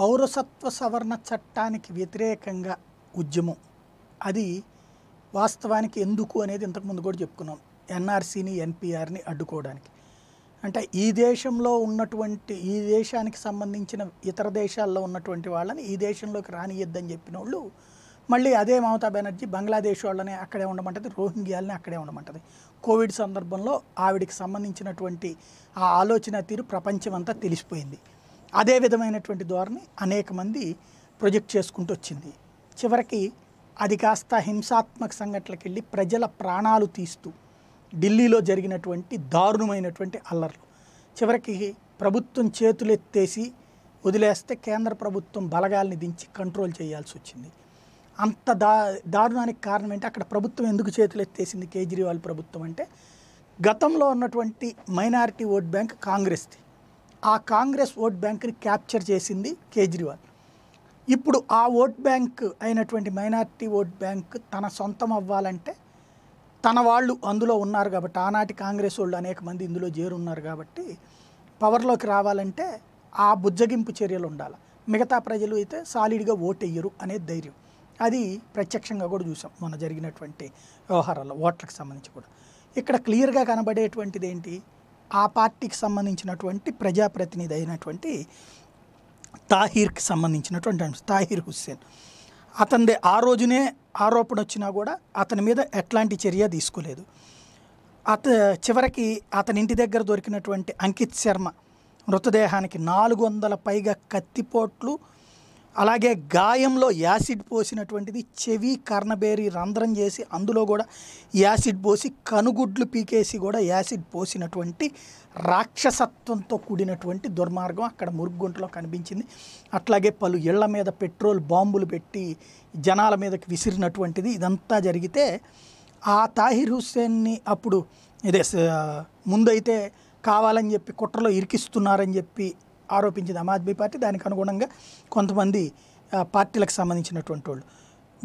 పౌరసత్వ సవరణ చట్టానికి వ్యతిరేకంగా ఉద్యమం అది వాస్తవానికి ఎందుకు అనేది ఇంతకుముందు కూడా చెప్పుకున్నాం ఎన్ఆర్సీని ఎన్పిఆర్ని అడ్డుకోవడానికి అంటే ఈ దేశంలో ఉన్నటువంటి ఈ దేశానికి సంబంధించిన ఇతర దేశాల్లో ఉన్నటువంటి వాళ్ళని ఈ దేశంలోకి రానియద్దని చెప్పిన వాళ్ళు మళ్ళీ అదే మమతా బెనర్జీ బంగ్లాదేశ్ వాళ్ళని అక్కడే ఉండమంటది రోహింగ్యాలని అక్కడే ఉండమంటది కోవిడ్ సందర్భంలో ఆవిడికి సంబంధించినటువంటి ఆ ఆలోచన తీరు ప్రపంచమంతా తెలిసిపోయింది అదే విధమైనటువంటి ధోరణి అనేక మంది ప్రొజెక్ట్ చేసుకుంటూ వచ్చింది చివరికి అది కాస్త హింసాత్మక సంఘటనలకు వెళ్ళి ప్రజల ప్రాణాలు తీస్తూ ఢిల్లీలో జరిగినటువంటి దారుణమైనటువంటి అల్లర్లు చివరికి ప్రభుత్వం చేతులెత్తేసి వదిలేస్తే కేంద్ర ప్రభుత్వం బలగాల్ని దించి కంట్రోల్ చేయాల్సి వచ్చింది అంత దా దారుణానికి కారణం ఏంటి అక్కడ ప్రభుత్వం ఎందుకు చేతులెత్తేసింది కేజ్రీవాల్ ప్రభుత్వం అంటే గతంలో ఉన్నటువంటి మైనారిటీ ఓట్ బ్యాంక్ కాంగ్రెస్ది ఆ కాంగ్రెస్ ఓట్ బ్యాంక్ని క్యాప్చర్ చేసింది కేజ్రీవాల్ ఇప్పుడు ఆ ఓట్ బ్యాంక్ అయినటువంటి మైనార్టీ ఓట్ బ్యాంక్ తన సొంతం అవ్వాలంటే తన వాళ్ళు అందులో ఉన్నారు కాబట్టి ఆనాటి కాంగ్రెస్ వాళ్ళు అనేక మంది ఇందులో చేరున్నారు కాబట్టి పవర్లోకి రావాలంటే ఆ బుజ్జగింపు చర్యలు ఉండాలి మిగతా ప్రజలు అయితే సాలిడ్గా ఓటెయ్యరు అనే ధైర్యం అది ప్రత్యక్షంగా కూడా చూసాం మొన్న జరిగినటువంటి వ్యవహారాల్లో ఓట్లకు సంబంధించి కూడా ఇక్కడ క్లియర్గా కనబడేటువంటిది ఏంటి ఆ పార్టీకి సంబంధించినటువంటి ప్రజాప్రతినిధి అయినటువంటి తాహీర్కి సంబంధించినటువంటి తాహీర్ హుస్సేన్ అతని ఆ రోజునే ఆరోపణ వచ్చినా కూడా అతని మీద ఎట్లాంటి చర్య తీసుకోలేదు అత చివరికి అతని ఇంటి దగ్గర దొరికినటువంటి అంకిత్ శర్మ మృతదేహానికి నాలుగు వందల పైగా కత్తిపోట్లు అలాగే గాయంలో యాసిడ్ పోసినటువంటిది చెవి కర్ణబేరి రంధ్రం చేసి అందులో కూడా యాసిడ్ పోసి కనుగుడ్లు పీకేసి కూడా యాసిడ్ పోసినటువంటి రాక్షసత్వంతో కూడినటువంటి దుర్మార్గం అక్కడ మురుగుంటలో కనిపించింది అట్లాగే పలు ఇళ్ల మీద పెట్రోల్ బాంబులు పెట్టి జనాల మీదకి విసిరినటువంటిది ఇదంతా జరిగితే ఆ తాహిర్ హుస్సేన్ని అప్పుడు ఇదే ముందైతే కావాలని చెప్పి కుట్రలో ఇరికిస్తున్నారని చెప్పి ఆరోపించింది ఆమ్ ఆద్మీ పార్టీ దానికి అనుగుణంగా కొంతమంది పార్టీలకు సంబంధించినటువంటి వాళ్ళు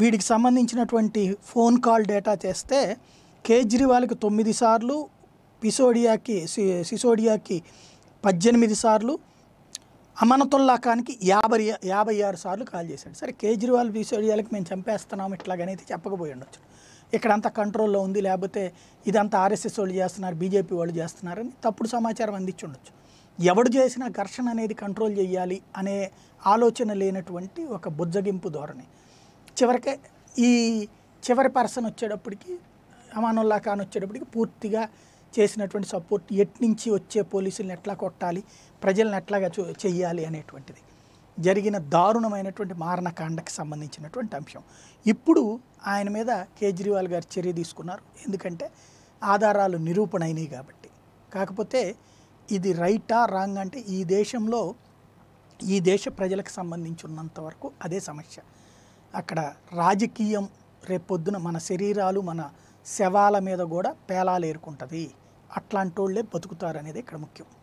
వీడికి సంబంధించినటువంటి ఫోన్ కాల్ డేటా చేస్తే కేజ్రీవాల్కి తొమ్మిది సార్లు పిసోడియాకి సిసోడియాకి పద్దెనిమిది సార్లు అమనతుల్లా ఖాన్కి యాభై యాభై ఆరు సార్లు కాల్ చేశాడు సరే కేజ్రీవాల్ పిసోడియాలకి మేము చంపేస్తున్నాము ఇట్లాగనైతే చెప్పకపోయి ఉండొచ్చు ఇక్కడంతా కంట్రోల్లో ఉంది లేకపోతే ఇదంతా ఆర్ఎస్ఎస్ వాళ్ళు చేస్తున్నారు బీజేపీ వాళ్ళు చేస్తున్నారని తప్పుడు సమాచారం అందించి ఉండొచ్చు ఎవడు చేసిన ఘర్షణ అనేది కంట్రోల్ చేయాలి అనే ఆలోచన లేనటువంటి ఒక బుజ్జగింపు ధోరణి చివరికి ఈ చివరి పర్సన్ వచ్చేటప్పటికి అమానుల్లా ఖాన్ వచ్చేటప్పటికి పూర్తిగా చేసినటువంటి సపోర్ట్ ఎట్నుంచి వచ్చే పోలీసులను ఎట్లా కొట్టాలి ప్రజలను ఎట్లాగా చెయ్యాలి అనేటువంటిది జరిగిన దారుణమైనటువంటి మారణకాండకు సంబంధించినటువంటి అంశం ఇప్పుడు ఆయన మీద కేజ్రీవాల్ గారు చర్య తీసుకున్నారు ఎందుకంటే ఆధారాలు నిరూపణ అయినాయి కాబట్టి కాకపోతే ఇది రైటా రాంగ్ అంటే ఈ దేశంలో ఈ దేశ ప్రజలకు సంబంధించి ఉన్నంత వరకు అదే సమస్య అక్కడ రాజకీయం రేపొద్దున మన శరీరాలు మన శవాల మీద కూడా పేలాలు ఏరుకుంటుంది అట్లాంటి వాళ్ళే బతుకుతారనేది ఇక్కడ ముఖ్యం